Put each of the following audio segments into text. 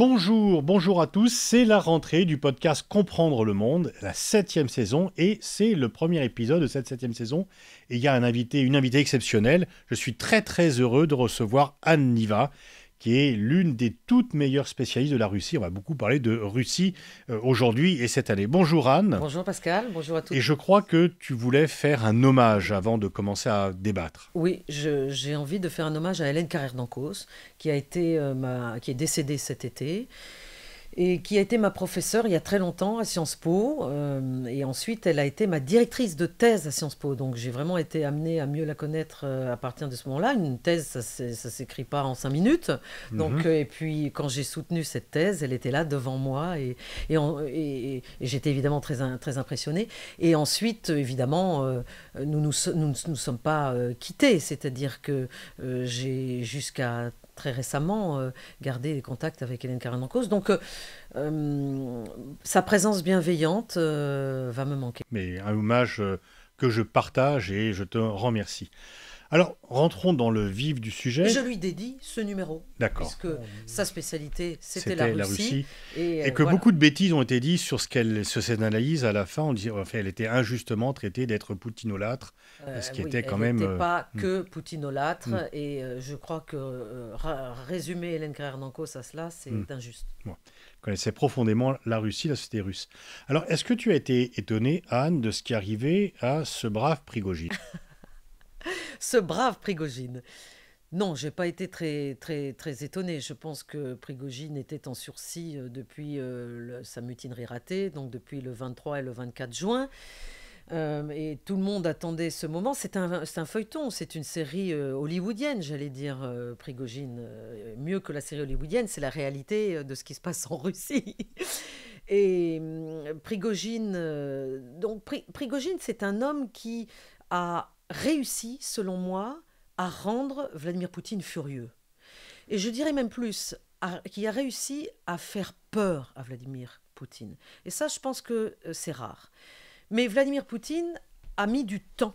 Bonjour, bonjour à tous, c'est la rentrée du podcast Comprendre le Monde, la septième saison, et c'est le premier épisode de cette septième saison. Et il y a un invité, une invitée exceptionnelle. Je suis très très heureux de recevoir Anne Niva, qui est l'une des toutes meilleures spécialistes de la Russie. On va beaucoup parler de Russie euh, aujourd'hui et cette année. Bonjour Anne. Bonjour Pascal, bonjour à tous. Et je crois que tu voulais faire un hommage avant de commencer à débattre. Oui, j'ai envie de faire un hommage à Hélène Carrère-Dancos, qui, a été, euh, qui est décédée cet été et qui a été ma professeure il y a très longtemps à Sciences Po. Euh, et ensuite, elle a été ma directrice de thèse à Sciences Po. Donc, j'ai vraiment été amenée à mieux la connaître euh, à partir de ce moment-là. Une thèse, ça ne s'écrit pas en cinq minutes. Donc, mhm. euh, et puis, quand j'ai soutenu cette thèse, elle était là devant moi. Et, et, j'étais évidemment très, très impressionnée. Et ensuite, évidemment, nous ne nous, nous, nous, sommes pas quittés. C'est-à-dire que j'ai jusqu'à très récemment euh, garder gardé des contacts avec Hélène Caron cause Donc, euh, euh, sa présence bienveillante va me manquer. Mais un hommage que je partage et je te remercie. Alors, rentrons dans le vif du sujet. Je lui dédie ce numéro. D'accord. Parce que sa spécialité, c'était la, Russie. Et, euh, que beaucoup de bêtises ont été dites sur ce qu'elle, sur cette analyse. À la fin, on dit, enfin, elle était injustement traitée d'être poutinolâtre, euh, ce qui était quand elle même. pas euh, que hmm. poutinolâtre. Hmm. Et je crois que résumer Hélène carrère à cela, c'est hmm. injuste. Bon. Elle profondément la Russie, la société russe. Alors, est-ce que tu as été étonné, Anne, de ce qui arrivait à ce brave Prigogine Ce brave Prigogine. Non, j'ai pas été très très très étonné. Je pense que Prigogine était en sursis euh, depuis euh, sa mutinerie ratée, donc depuis le 23 et le 24 juin. Euh, et tout le monde attendait ce moment. C'est un, feuilleton, c'est une série hollywoodienne, j'allais dire, Prigogine. mieux que la série hollywoodienne, c'est la réalité de ce qui se passe en Russie. et hum, Prigogine, donc Prigogine, c'est un homme qui a réussi, selon moi, à rendre Vladimir Poutine furieux. Et je dirais même plus, qu'il a réussi à faire peur à Vladimir Poutine. Et ça, je pense que euh, c'est rare. Mais Vladimir Poutine a mis du temps,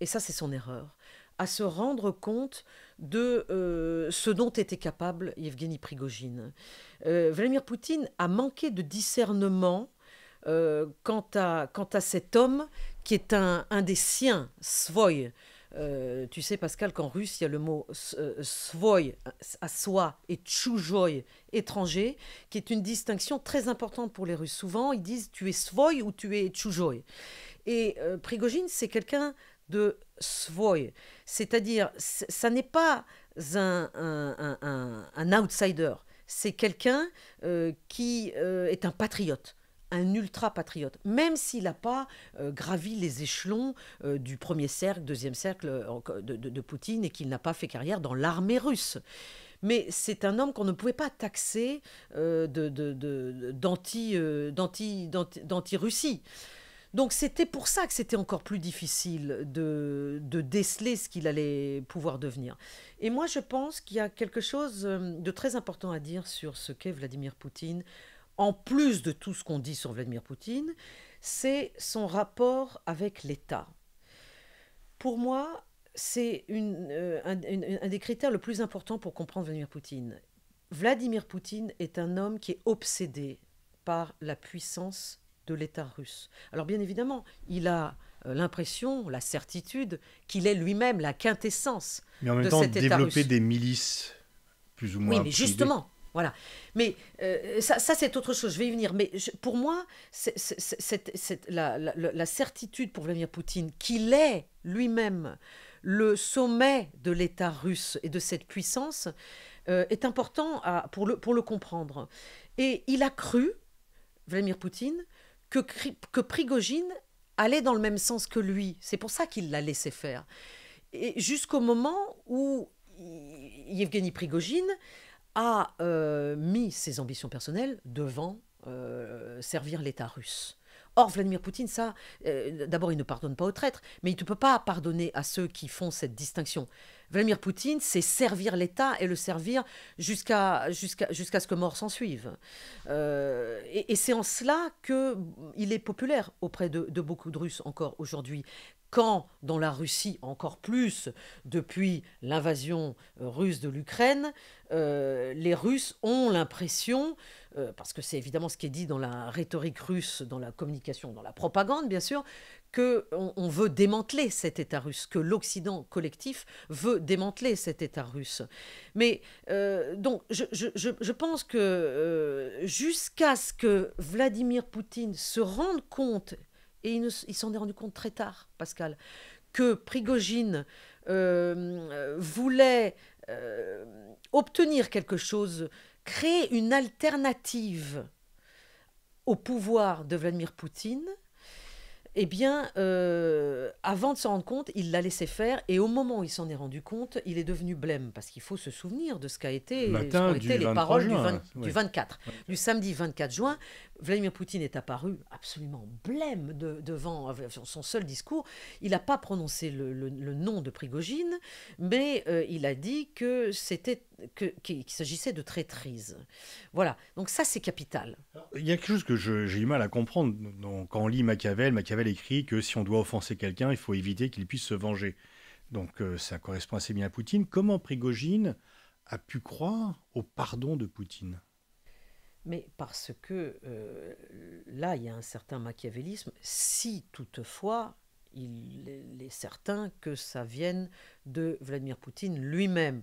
et ça c'est son erreur, à se rendre compte de euh, ce dont était capable Yevgeny Prigogine. Euh, Vladimir Poutine a manqué de discernement quant, à, quant à cet homme qui est un, un des siens, Svoy. Euh, tu sais, Pascal, qu'en russe, il y a le mot euh, svoy, à soi, et tchoujoy, étranger, qui est une distinction très importante pour les Russes. Souvent, ils disent tu es svoy ou tu es tchoujoy. Et euh, Prigogine, c'est quelqu'un de svoy, c'est-à-dire, ça n'est pas un, un, outsider, c'est quelqu'un qui est un patriote un ultra-patriote, même s'il n'a pas euh, gravi les échelons euh, du premier cercle, deuxième cercle euh, de, Poutine et qu'il n'a pas fait carrière dans l'armée russe mais c'est un homme qu'on ne pouvait pas taxer d'anti-Russie. Donc c'était pour ça que c'était encore plus difficile de, de déceler ce qu'il allait pouvoir devenir. Et moi je pense qu'il y a quelque chose de très important à dire sur ce qu'est Vladimir Poutine en plus de tout ce qu'on dit sur Vladimir Poutine, c'est son rapport avec l'État. Pour moi, c'est euh, un, des critères le plus important pour comprendre Vladimir Poutine. Vladimir Poutine est un homme qui est obsédé par la puissance de l'État russe. Alors bien évidemment, il a euh, l'impression, la certitude qu'il est lui-même la quintessence. Mais en même temps, développer des milices plus ou moins. Oui, mais justement, voilà. Mais euh, ça, c'est autre chose, je vais y venir. Mais pour moi, la, certitude pour Vladimir Poutine qu'il est lui-même le sommet de l'État russe et de cette puissance euh, est important pour, le, pour le comprendre. Et il a cru, Vladimir Poutine, que, que Prigogine allait dans le même sens que lui. C'est pour ça qu'il l'a laissé faire. Et jusqu'au moment où Yevgeny Prigogine a euh, mis ses ambitions personnelles devant euh, servir l'État russe. Or, Vladimir Poutine, ça, euh, d'abord, il ne pardonne pas aux traîtres, mais il ne peut pas pardonner à ceux qui font cette distinction. Vladimir Poutine, c'est servir l'État et le servir jusqu'à jusqu'à jusqu'à ce que mort s'en suive. et, c'est en cela qu'il est populaire auprès de, de, beaucoup de Russes encore aujourd'hui, quand dans la Russie encore plus depuis l'invasion euh, russe de l'Ukraine, euh, les Russes ont l'impression, euh, parce que c'est évidemment ce qui est dit dans la rhétorique russe, dans la communication, dans la propagande bien sûr, que veut démanteler cet État russe, que l'Occident collectif veut démanteler cet État russe. Mais donc je, pense que jusqu'à ce que Vladimir Poutine se rende compte et il, s'en est rendu compte très tard, Pascal, que Prigogine euh, voulait euh, obtenir quelque chose, créer une alternative au pouvoir de Vladimir Poutine eh bien, euh, avant de s'en rendre compte, il l'a laissé faire. Et au moment où il s'en est rendu compte, il est devenu blême. Parce qu'il faut se souvenir de ce qu'a été, les paroles du, 24. Du samedi 24 juin, Vladimir Poutine est apparu absolument blême devant euh, son seul discours. Il n'a pas prononcé le, nom de Prigogine, mais euh, il a dit que c'était qu'il s'agissait de traîtrise. Voilà, donc ça c'est capital. Il y a quelque chose que j'ai du mal à comprendre donc, quand on lit Machiavel. Machiavel écrit que si on doit offenser quelqu'un, il faut éviter qu'il puisse se venger. Donc euh, ça correspond assez bien à Poutine. Comment Prigogine a pu croire au pardon de Poutine mais parce que euh, là, il y a un certain machiavélisme, si toutefois il est certain que ça vienne de Vladimir Poutine lui-même.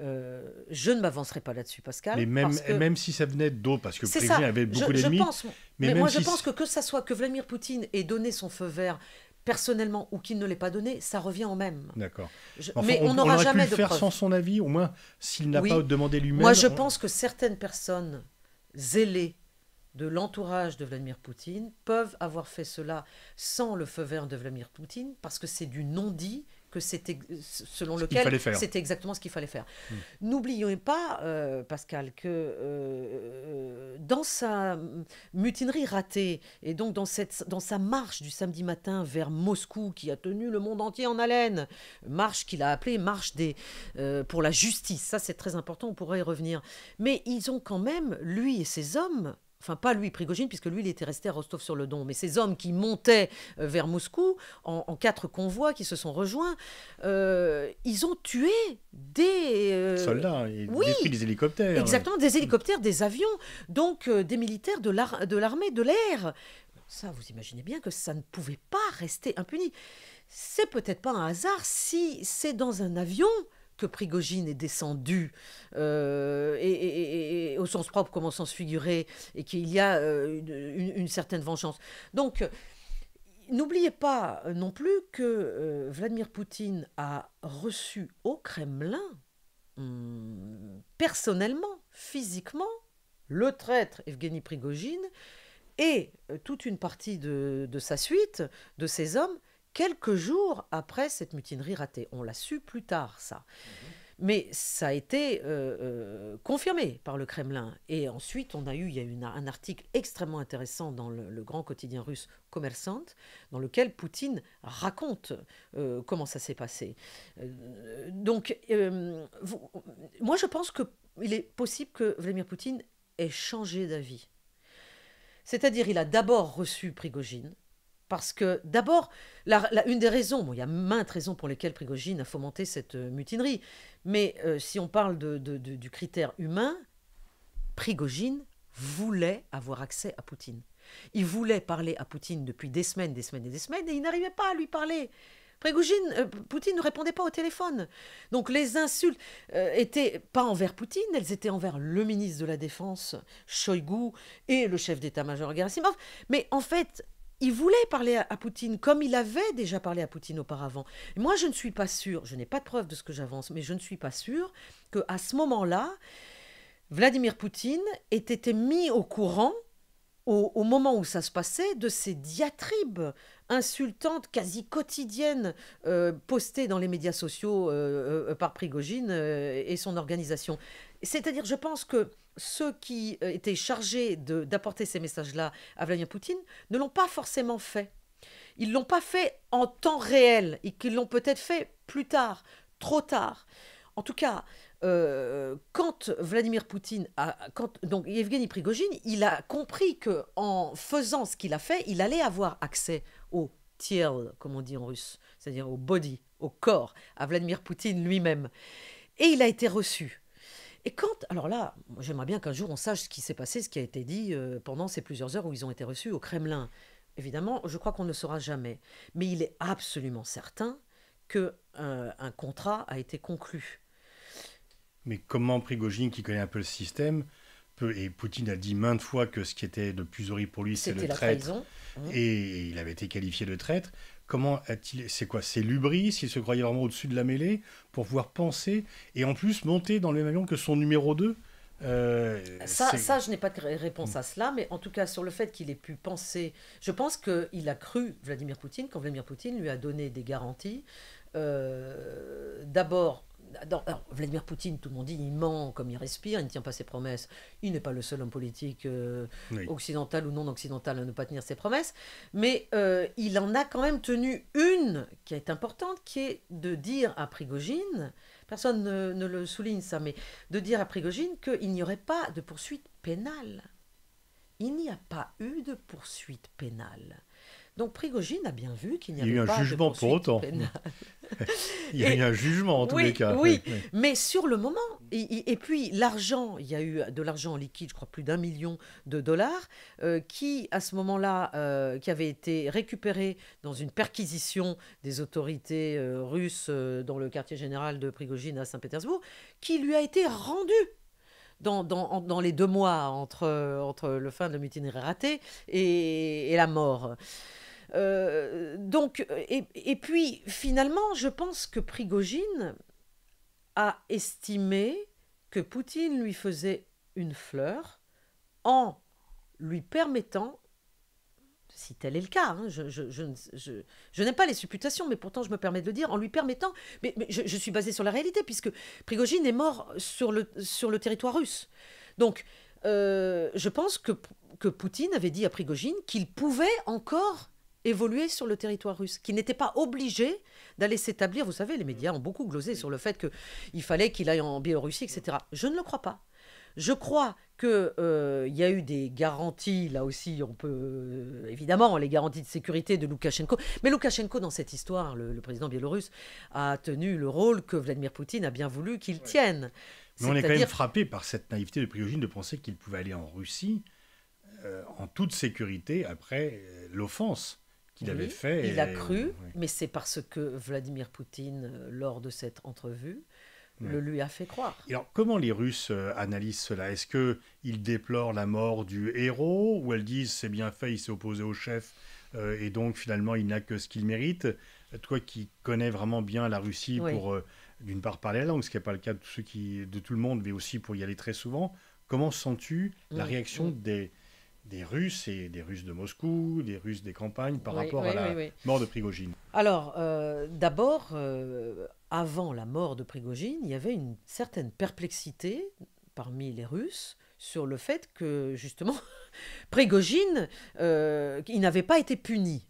Euh, je ne m'avancerai pas là-dessus, Pascal. Mais même, si ça venait d'eau, parce que président avait beaucoup d'ennemis. Mais, mais moi, je pense que que ça soit que Vladimir Poutine ait donné son feu vert personnellement ou qu'il ne l'ait pas donné, ça revient en même. D'accord. mais on n'aura jamais pu le faire sans son avis, au moins s'il n'a pas demandé lui-même. Moi, je pense que certaines personnes zélées de l'entourage de Vladimir Poutine peuvent avoir fait cela sans le feu vert de Vladimir Poutine parce que c'est du non-dit c'était selon lequel c'était exactement ce qu'il fallait faire. Hmm. N'oublions pas, euh, Pascal, que euh, dans sa mutinerie ratée et donc dans, cette, dans sa marche du samedi matin vers Moscou qui a tenu le monde entier en haleine, marche qu'il a appelée marche des, euh, pour la justice, ça c'est très important, on pourrait y revenir, mais ils ont quand même, lui et ses hommes, enfin pas lui, Prigogine, puisque lui, il était resté à Rostov-sur-le-Don, mais ces hommes qui montaient euh, vers Moscou en, quatre convois qui se sont rejoints, euh, ils ont tué des euh, soldats, ils oui, des hélicoptères, exactement, des hélicoptères, des avions, donc des militaires de l'armée de l'air. Ça, vous imaginez bien que ça ne pouvait pas rester impuni. C'est peut-être pas un hasard si c'est dans un avion que Prigogine est descendu, euh, et, au sens propre comme au sens figuré, et qu'il y a euh, une, certaine vengeance. Donc, n'oubliez pas euh, non plus que Vladimir Poutine a reçu au Kremlin, hmm, personnellement, physiquement, le traître Evgeny Prigogine et toute une partie de sa suite, de ses hommes, quelques jours après cette mutinerie ratée. On l'a su plus tard, ça. Mhm. Mais ça a été euh, euh, confirmé par le Kremlin. Et ensuite, on a eu, il y a eu un article extrêmement intéressant dans le, grand quotidien russe Commerçante, dans lequel Poutine raconte euh, comment ça s'est passé. donc, moi, je pense qu'il est possible que Vladimir Poutine ait changé d'avis. C'est-à-dire, il a d'abord reçu Prigogine, parce que d'abord, une des raisons, bon, il y a maintes raisons pour lesquelles Prigogine a fomenté cette euh, mutinerie, mais euh, si on parle de, du critère humain, Prigogine voulait avoir accès à Poutine. Il voulait parler à Poutine depuis des semaines, des semaines et des semaines, et il n'arrivait pas à lui parler. Prigogine, euh, Poutine ne répondait pas au téléphone. Donc les insultes n'étaient étaient pas envers Poutine, elles étaient envers le ministre de la Défense, Shoigu, et le chef d'état-major Gerasimov. Mais en fait, il voulait parler à, Poutine comme il avait déjà parlé à Poutine auparavant. moi, je ne suis pas sûr. je n'ai pas de preuve de ce que j'avance, mais je ne suis pas sûr que, à ce moment-là, Vladimir Poutine ait été mis au courant, au, moment où ça se passait, de ces diatribes insultantes, quasi quotidiennes, euh, postées dans les médias sociaux euh, euh, par Prigogine et son organisation. C'est-à-dire, je pense que ceux qui euh, étaient chargés d'apporter ces messages-là à Vladimir Poutine ne l'ont pas forcément fait. Ils l'ont pas fait en temps réel et qu'ils l'ont peut-être fait plus tard, trop tard. En tout cas, euh, quand Vladimir Poutine a, quand, donc Evgeny Prigogine, il a compris que en faisant ce qu'il a fait, il allait avoir accès au tiel, comme on dit en russe, c'est-à-dire au body, au corps, à Vladimir Poutine lui-même. Et il a été reçu et quand, alors là, j'aimerais bien qu'un jour on sache ce qui s'est passé, ce qui a été dit euh, pendant ces plusieurs heures où ils ont été reçus au Kremlin. Évidemment, je crois qu'on ne saura jamais. Mais il est absolument certain qu'un euh, un, contrat a été conclu. Mais comment Prigogine, qui connaît un peu le système, et Poutine a dit maintes fois que ce qui était le plus horrible pour lui, c'est le traître, trahison. Mmh. et il avait été qualifié de traître, Comment a-t-il. C'est quoi C'est l'ubris s'il se croyait vraiment au-dessus de la mêlée pour pouvoir penser et en plus monter dans le même avion que son numéro 2 euh, ça, ça, je n'ai pas de réponse à cela, mais en tout cas sur le fait qu'il ait pu penser, je pense qu'il a cru Vladimir Poutine quand Vladimir Poutine lui a donné des garanties, euh, d'abord alors, Vladimir Poutine, tout le monde dit, il ment comme il respire, il ne tient pas ses promesses. Il n'est pas le seul homme politique euh, occidental ou non occidental à ne pas tenir ses promesses. Mais euh, il en a quand même tenu une qui est importante, qui est de dire à Prigogine, personne ne, ne le souligne ça, mais de dire à Prigogine qu'il n'y aurait pas de poursuite pénale. Il n'y a pas eu de poursuite pénale. Donc Prigogine a bien vu qu'il n'y avait pas Il y a eu un jugement pour autant. il y a eu un jugement en tous les cas. Oui, mais sur le moment. Et, puis l'argent, il y a eu de l'argent en liquide, je crois plus d'un million de dollars, euh, qui à ce moment-là, euh, qui avait été récupéré dans une perquisition des autorités euh, russes dans le quartier général de Prigogine à Saint-Pétersbourg, qui lui a été rendu. Dans, les deux mois entre, entre le fin de la mutinerie ratée et la mort. Euh, donc, euh, et, et, puis finalement, je pense que Prigogine a estimé que Poutine lui faisait une fleur en lui permettant, si tel est le cas, hein, je, je, je, je n'ai pas les supputations, mais pourtant je me permets de le dire, en lui permettant, mais, je, suis basé sur la réalité, puisque Prigogine est mort sur le, sur le territoire russe. Donc, euh, je pense que, que Poutine avait dit à Prigogine qu'il pouvait encore évoluer sur le territoire russe, qui n'était pas obligé d'aller s'établir. Vous savez, les médias ont beaucoup glosé sur le fait qu'il fallait qu'il aille en Biélorussie, etc. Je ne le crois pas. Je crois qu'il euh, y a eu des garanties, là aussi, on peut, euh, évidemment, les garanties de sécurité de Loukachenko. Mais Loukachenko, dans cette histoire, le, président biélorusse, a tenu le rôle que Vladimir Poutine a bien voulu qu'il tienne. Mais on est quand même frappé par cette naïveté de Prigogine de penser qu'il pouvait aller en Russie euh, en toute sécurité après euh, l'offense avait fait. Il a cru, mais c'est parce que Vladimir Poutine, euh, lors de cette entrevue, le lui a fait croire. alors, comment les Russes euh, analysent cela Est-ce qu'ils déplorent la mort du héros ou elles disent c'est bien fait, il s'est opposé au chef euh, et donc finalement il n'a que ce qu'il mérite Toi qui connais vraiment bien la Russie pour, d'une part, parler la langue, ce qui n'est pas le cas de, ceux qui, de tout le monde, mais aussi pour y aller très souvent, comment sens-tu la mm, réaction mm. des des Russes et des Russes de Moscou, des Russes des campagnes par rapport à la mort de Prigogine Alors, euh, d'abord, euh, avant la mort de Prigogine, il y avait une certaine perplexité parmi les Russes sur le fait que, justement, Prigogine, euh, il n'avait pas été puni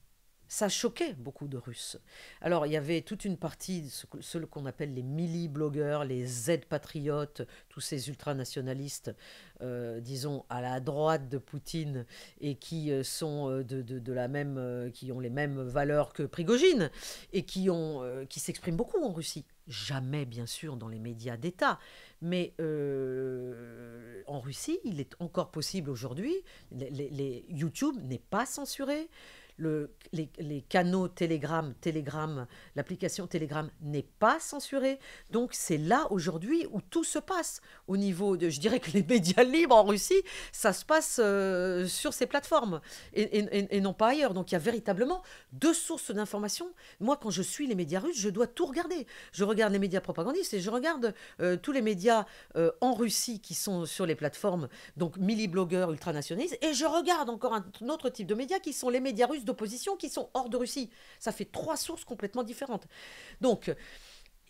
ça choquait beaucoup de Russes. Alors il y avait toute une partie, de ce, qu'on appelle les milli-blogueurs, les Z-patriotes, tous ces ultranationalistes, euh, disons, à la droite de Poutine et qui euh, sont euh, de, la même, qui ont les mêmes valeurs que Prigogine et qui, ont, qui s'expriment beaucoup en Russie. Jamais, bien sûr, dans les médias d'État, mais en Russie, il est encore possible aujourd'hui, les, YouTube n'est pas censuré les, canaux Telegram, Telegram, l'application Telegram n'est pas censurée. Donc c'est là aujourd'hui où tout se passe au niveau de, je dirais que les médias libres en Russie, ça se passe euh, sur ces plateformes et, non pas ailleurs. Donc il y a véritablement deux sources d'informations. Moi, quand je suis les médias russes, je dois tout regarder. Je regarde les médias propagandistes et je regarde euh, tous les médias euh, en Russie qui sont sur les plateformes, donc milli-blogueurs ultranationalistes, et je regarde encore un autre type de médias qui sont les médias russes d'opposition qui sont hors de Russie. Ça fait trois sources complètement différentes. Donc,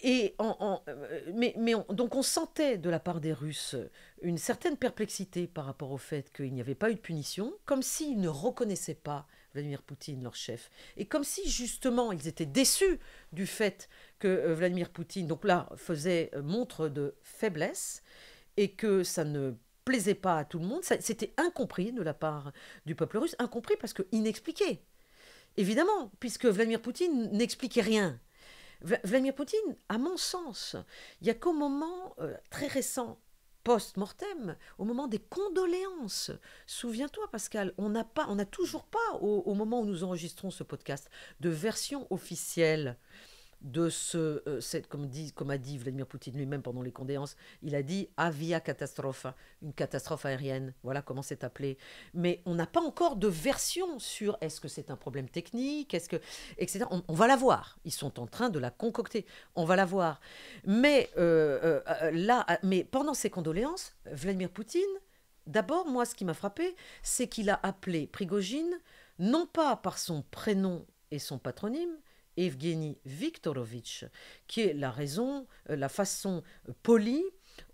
et en, euh, mais, mais donc on sentait de la part des Russes une certaine perplexité par rapport au fait qu'il n'y avait pas eu de punition, comme s'ils ne reconnaissaient pas Vladimir Poutine, leur chef, et comme si justement ils étaient déçus du fait que euh, Vladimir Poutine, donc là, faisait montre de faiblesse et que ça ne plaisait pas à tout le monde. C'était incompris de la part du peuple russe, incompris parce que inexpliqué. Évidemment, puisque Vladimir Poutine n'expliquait rien. Vladimir Poutine, à mon sens, il n'y a qu'au moment euh, très récent, post-mortem, au moment des condoléances. Souviens-toi, Pascal, on n'a pas, on toujours pas, au, moment où nous enregistrons ce podcast, de version officielle de ce, euh, cette, comme, dit, comme a dit Vladimir Poutine lui-même pendant les condéances, il a dit avia catastrophe, une catastrophe aérienne, voilà comment c'est appelé. Mais on n'a pas encore de version sur est-ce que c'est un problème technique, est-ce que, etc. On, va la voir. Ils sont en train de la concocter. On va la voir. Mais euh, euh, là, mais pendant ces condoléances, Vladimir Poutine, d'abord, moi, ce qui m'a frappé, c'est qu'il a appelé Prigogine non pas par son prénom et son patronyme, Evgeny Viktorovitch, qui est la raison, euh, la façon euh, polie,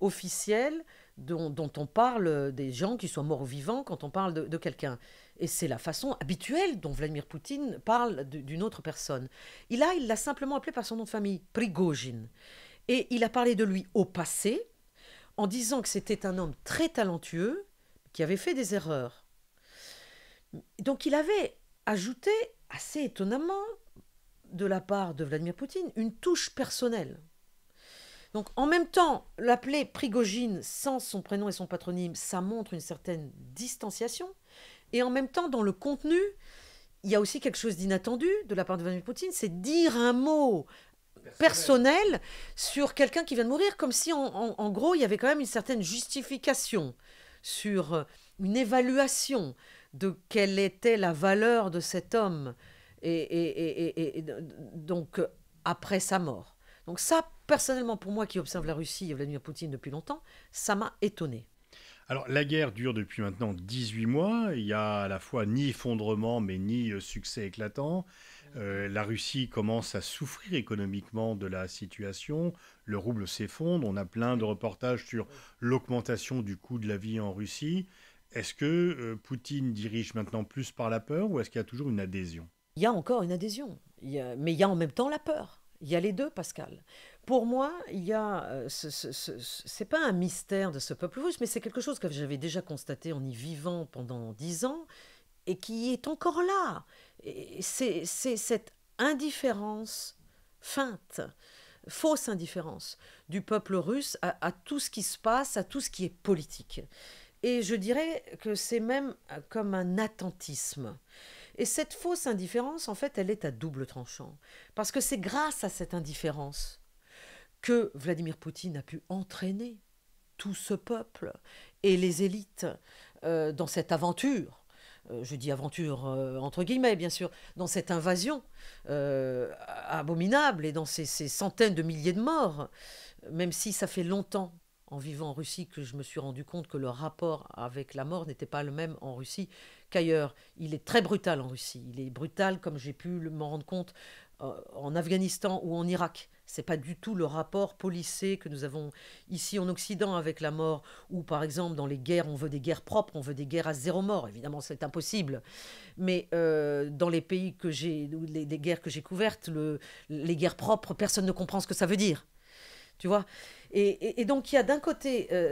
officielle, dont, on parle euh, des gens qui sont morts ou vivants quand on parle de, quelqu'un. Et c'est la façon habituelle dont Vladimir Poutine parle d'une autre personne. il l'a simplement appelé par son nom de famille, Prigogine. Et il a parlé de lui au passé, en disant que c'était un homme très talentueux, qui avait fait des erreurs. Donc il avait ajouté, assez étonnamment, de la part de Vladimir Poutine une touche personnelle. Donc en même temps, l'appeler Prigogine sans son prénom et son patronyme, ça montre une certaine distanciation. Et en même temps, dans le contenu, il y a aussi quelque chose d'inattendu de la part de Vladimir Poutine, c'est dire un mot personnel, sur quelqu'un qui vient de mourir, comme si en, gros il y avait quand même une certaine justification sur euh, une évaluation de quelle était la valeur de cet homme et, et, et donc euh, après sa mort. Donc ça, personnellement, pour moi qui observe la Russie et Vladimir Poutine depuis longtemps, ça m'a étonné. Alors la guerre dure depuis maintenant 18 mois, il n'y a à la fois ni effondrement mais ni euh, succès éclatant. Euh, la Russie commence à souffrir économiquement de la situation, le rouble s'effondre, on a plein de reportages sur l'augmentation du coût de la vie en Russie. Est-ce que Poutine dirige maintenant plus par la peur ou est-ce qu'il y a toujours une adhésion il y a encore une adhésion. mais il y a en même temps la peur. Il y a les deux, Pascal. Pour moi, il euh, ce, ce, c'est pas un mystère de ce peuple russe, mais c'est quelque chose que j'avais déjà constaté en y vivant pendant dix ans et qui est encore là. Et c'est, cette indifférence feinte, fausse indifférence du peuple russe à, à tout ce qui se passe, à tout ce qui est politique. Et je dirais que c'est même comme un attentisme. Et cette fausse indifférence, en fait, elle est à double tranchant. Parce que c'est grâce à cette indifférence que Vladimir Poutine a pu entraîner tout ce peuple et les élites euh, dans cette aventure euh, je dis aventure euh, entre guillemets, bien sûr, dans cette invasion abominable et dans ces, centaines de milliers de morts, même si ça fait longtemps en vivant en Russie que je me suis rendu compte que le rapport avec la mort n'était pas le même en Russie ailleurs. Il est très brutal en Russie. Il est brutal, comme j'ai pu m'en rendre compte, euh, en Afghanistan ou en Irak. C'est pas du tout le rapport policé que nous avons ici en Occident avec la mort, ou par exemple dans les guerres, on veut des guerres propres, on veut des guerres à zéro mort. Évidemment, c'est impossible. Mais euh, dans les pays que j'ai, les, les, guerres que j'ai couvertes, le, les guerres propres, personne ne comprend ce que ça veut dire. Tu vois et, donc il y a d'un côté, euh,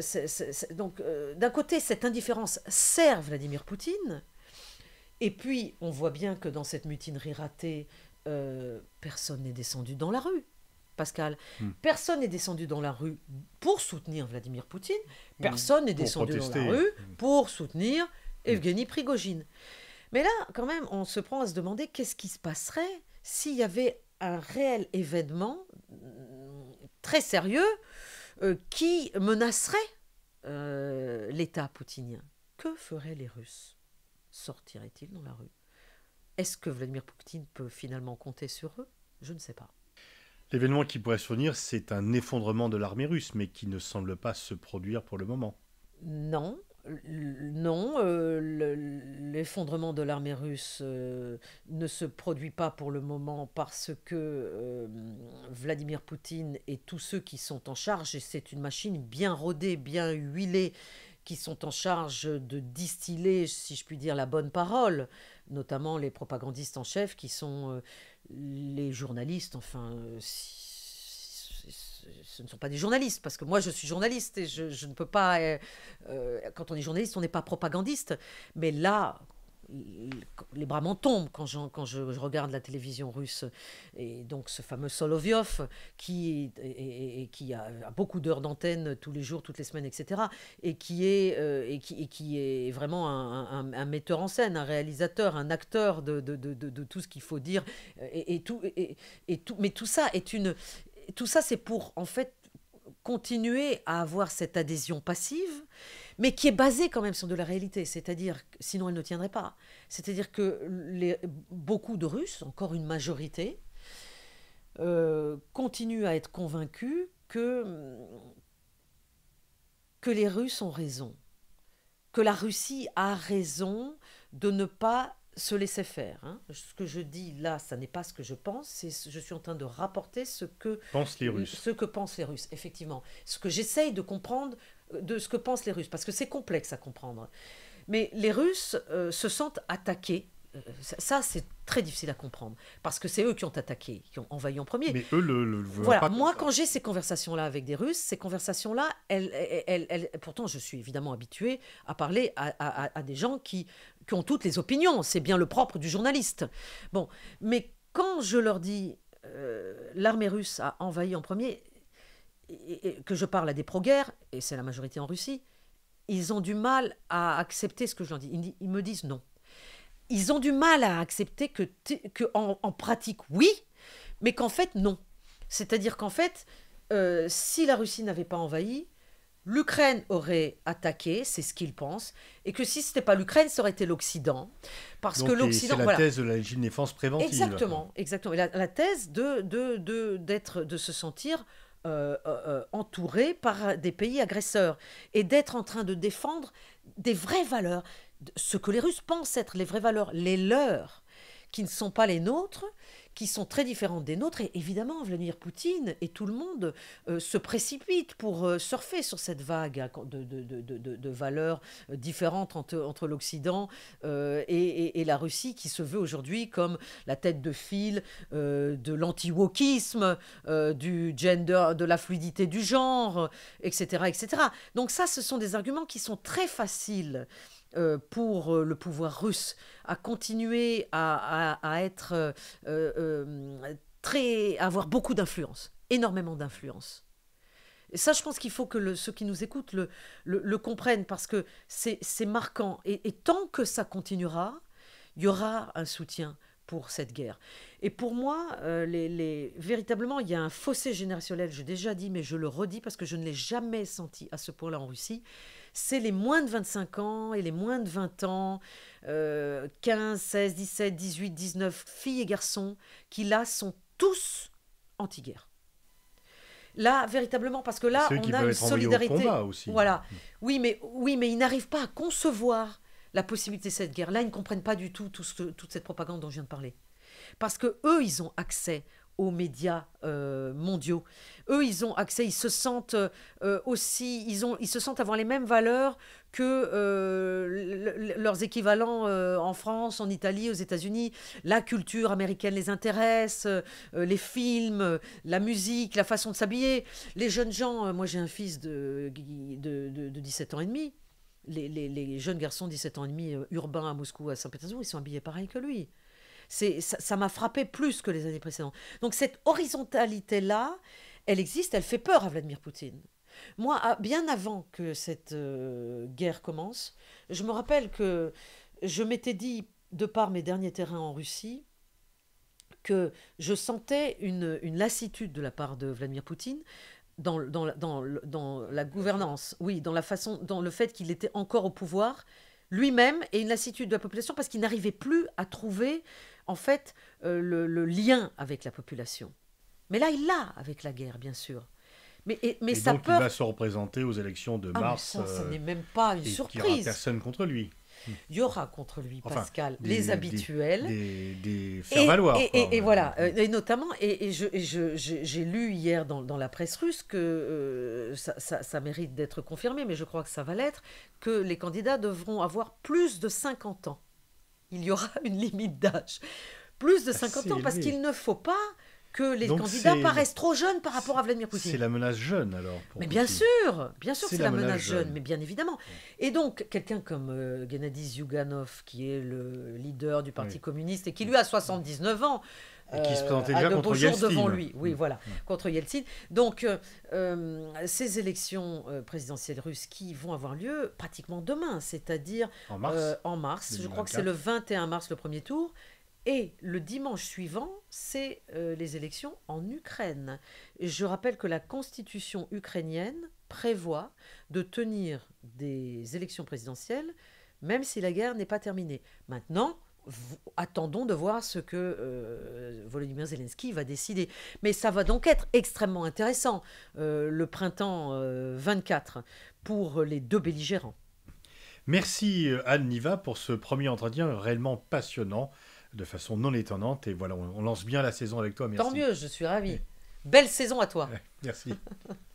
donc d'un côté cette indifférence sert Vladimir Poutine et puis, on voit bien que dans cette mutinerie ratée, euh, personne n'est descendu dans la rue. Pascal. Hmm. Personne n'est descendu dans la rue pour soutenir Vladimir Poutine. Hmm. Personne n'est descendu dans la rue hmm. pour soutenir Evgeny Prigogine. Mais là, quand même, on se prend à se demander qu'est-ce qui se passerait s'il y avait un réel événement très sérieux euh, qui menacerait euh, l'État poutinien. Que feraient les Russes sortiraient-ils dans la rue Est-ce que Vladimir Poutine peut finalement compter sur eux Je ne sais pas. L'événement qui pourrait survenir, c'est un effondrement de l'armée russe, mais qui ne semble pas se produire pour le moment. Non, non, euh, l'effondrement de l'armée russe euh, ne se produit pas pour le moment parce que euh, Vladimir Poutine et tous ceux qui sont en charge, et c'est une machine bien rodée, bien huilée, qui sont en charge de distiller, si je puis dire, la bonne parole, notamment les propagandistes en chef qui sont euh, les journalistes, enfin, euh, ce ne sont pas des journalistes, parce que moi je suis journaliste et je, ne peux pas... Euh, quand on est journaliste, on n'est pas propagandiste. Mais là, les bras m'en tombent quand, je, quand je, regarde la télévision russe. Et donc ce fameux Solovyov, qui, qui a, beaucoup d'heures d'antenne tous les jours, toutes les semaines, etc., et qui est, euh, et qui, qui est vraiment un, metteur en scène, un réalisateur, un acteur de, de, tout ce qu'il faut dire. Et, tout, et tout, mais tout ça est une... Tout ça, c'est pour, en fait, continuer à avoir cette adhésion passive mais qui est basée quand même sur de la réalité, c'est-à-dire, sinon elle ne tiendrait pas. C'est-à-dire que les, beaucoup de Russes, encore une majorité, euh, continuent à être convaincus que, que les Russes ont raison, que la Russie a raison de ne pas se laisser faire. Hein. Ce que je dis là, ça n'est pas ce que je pense, c'est je suis en train de rapporter ce que pensent les Ce que pensent les Russes, effectivement. Ce que j'essaye de comprendre de ce que pensent les Russes, parce que c'est complexe à comprendre. Mais les Russes euh, se sentent attaqués. Euh, ça, c'est très difficile à comprendre, parce que c'est eux qui ont attaqué, qui ont envahi en premier. Mais eux le, Voilà, moi, quand j'ai ces conversations-là avec des Russes, ces conversations-là, elles, elles, pourtant, je suis évidemment habitué à parler à, des gens qui, qui ont toutes les opinions, c'est bien le propre du journaliste. Bon, mais quand je leur dis euh, l'armée russe a envahi en premier, que je parle à des pro-guerres, et c'est la majorité en Russie, ils ont du mal à accepter ce que je leur dis. Ils, me disent non. Ils ont du mal à accepter que, que en, pratique, oui, mais qu'en fait, non. C'est-à-dire qu'en fait, euh, si la Russie n'avait pas envahi, l'Ukraine aurait attaqué, c'est ce qu'ils pensent, et que si ce n'était pas l'Ukraine, ça aurait été l'Occident. Parce que l'Occident. C'est la thèse de la défense préventive. Exactement, exactement. la, thèse de, de, de, de se sentir euh, euh, euh, entouré par des pays agresseurs et d'être en train de défendre des vraies valeurs, ce que les Russes pensent être les vraies valeurs, les leurs, qui ne sont pas les nôtres, qui sont très différentes des nôtres. Et évidemment, Vladimir Poutine et tout le monde euh, se précipitent pour euh, surfer sur cette vague hein, de, de, de, de valeurs euh, différentes entre, entre l'Occident et, et, la Russie, qui se veut aujourd'hui comme la tête de file de l'anti-wokisme, du gender, de la fluidité du genre, etc., etc. Donc ça, ce sont des arguments qui sont très faciles. Euh, pour euh, le pouvoir russe à continuer à, être euh, très, à avoir beaucoup d'influence, énormément d'influence. Et ça, je pense qu'il faut que ceux qui nous écoutent le, comprennent parce que c'est marquant. et, tant que ça continuera, il y aura un soutien pour cette guerre. Et pour moi, euh, les, véritablement, il y a un fossé générationnel, je l'ai déjà dit, mais je le redis parce que je ne l'ai jamais senti à ce point-là en Russie. C'est les moins de 25 ans et les moins de 20 ans, 15, 16, 17, 18, 19, filles et garçons, qui là sont tous anti-guerre. Là, véritablement, parce que là, on a une solidarité. combat aussi. Voilà. Mm. Oui, mais, oui, mais ils n'arrivent pas à concevoir la possibilité de cette guerre-là, ils ne comprennent pas du tout, toute cette propagande dont je viens de parler. Parce que eux, ils ont accès aux médias euh, mondiaux. Eux, ils ont accès, ils se sentent euh, aussi, ils, se sentent avoir les mêmes valeurs que euh, leurs équivalents en France, en Italie, aux États-Unis. La culture américaine les intéresse, les films, la musique, la façon de s'habiller. Les jeunes gens, moi j'ai un fils de, de 17 ans et demi, les, jeunes garçons 17 ans et demi euh, urbains à Moscou, à Saint-Pétersbourg, ils sont habillés pareil que lui. C'est, ça m'a frappé plus que les années précédentes. Donc cette horizontalité-là, elle existe, elle fait peur à Vladimir Poutine. Moi, bien avant que cette euh, guerre commence, je me rappelle que je m'étais dit, de par mes derniers terrains en Russie, que je sentais une, une lassitude de la part de Vladimir Poutine dans, la gouvernance, oui, dans la façon, dans le fait qu'il était encore au pouvoir lui-même et une lassitude de la population parce qu'il n'arrivait plus à trouver en fait euh, le, lien avec la population. Mais là, il l'a avec la guerre, bien sûr. Mais, et, mais donc, va se représenter aux élections de ah, mars. Mais ça, euh, n'est même pas une surprise. Il n'y aura personne contre lui. Il y aura contre lui, Pascal, les habituels. Des, Et, voilà, euh, et notamment, et, j'ai lu hier dans, la presse russe que euh, ça, mérite d'être confirmé, mais je crois que ça va l'être, que les candidats devront avoir plus de 50 ans. Il y aura une limite d'âge. Plus de 50 ah, ans, parce qu'il ne faut pas que les candidats paraissent trop jeunes par rapport à Vladimir Poutine. C'est la menace jeune alors. mais bien sûr, bien sûr, c'est la, menace, jeune, mais bien évidemment. Et donc quelqu'un comme euh, Gennady Zyuganov, qui est le leader du Parti communiste et qui lui a 79 ans. Et qui se présentait euh, déjà contre Yeltsin. devant lui, oui, voilà, contre Yeltsin. Donc, euh, ces élections présidentielles russes qui vont avoir lieu pratiquement demain, c'est-à-dire en mars. en mars je crois que c'est le 21 mars le premier tour et le dimanche suivant, c'est euh, les élections en Ukraine. je rappelle que la constitution ukrainienne prévoit de tenir des élections présidentielles, même si la guerre n'est pas terminée. Maintenant, attendons de voir ce que euh, Volodymyr Zelensky va décider. Mais ça va donc être extrêmement intéressant euh, le printemps 24 pour les deux belligérants. Merci Anne Niva pour ce premier entretien réellement passionnant de façon non étonnante. Et voilà, on, lance bien la saison avec toi. Merci. Tant mieux, je suis ravi. Belle saison à toi. merci.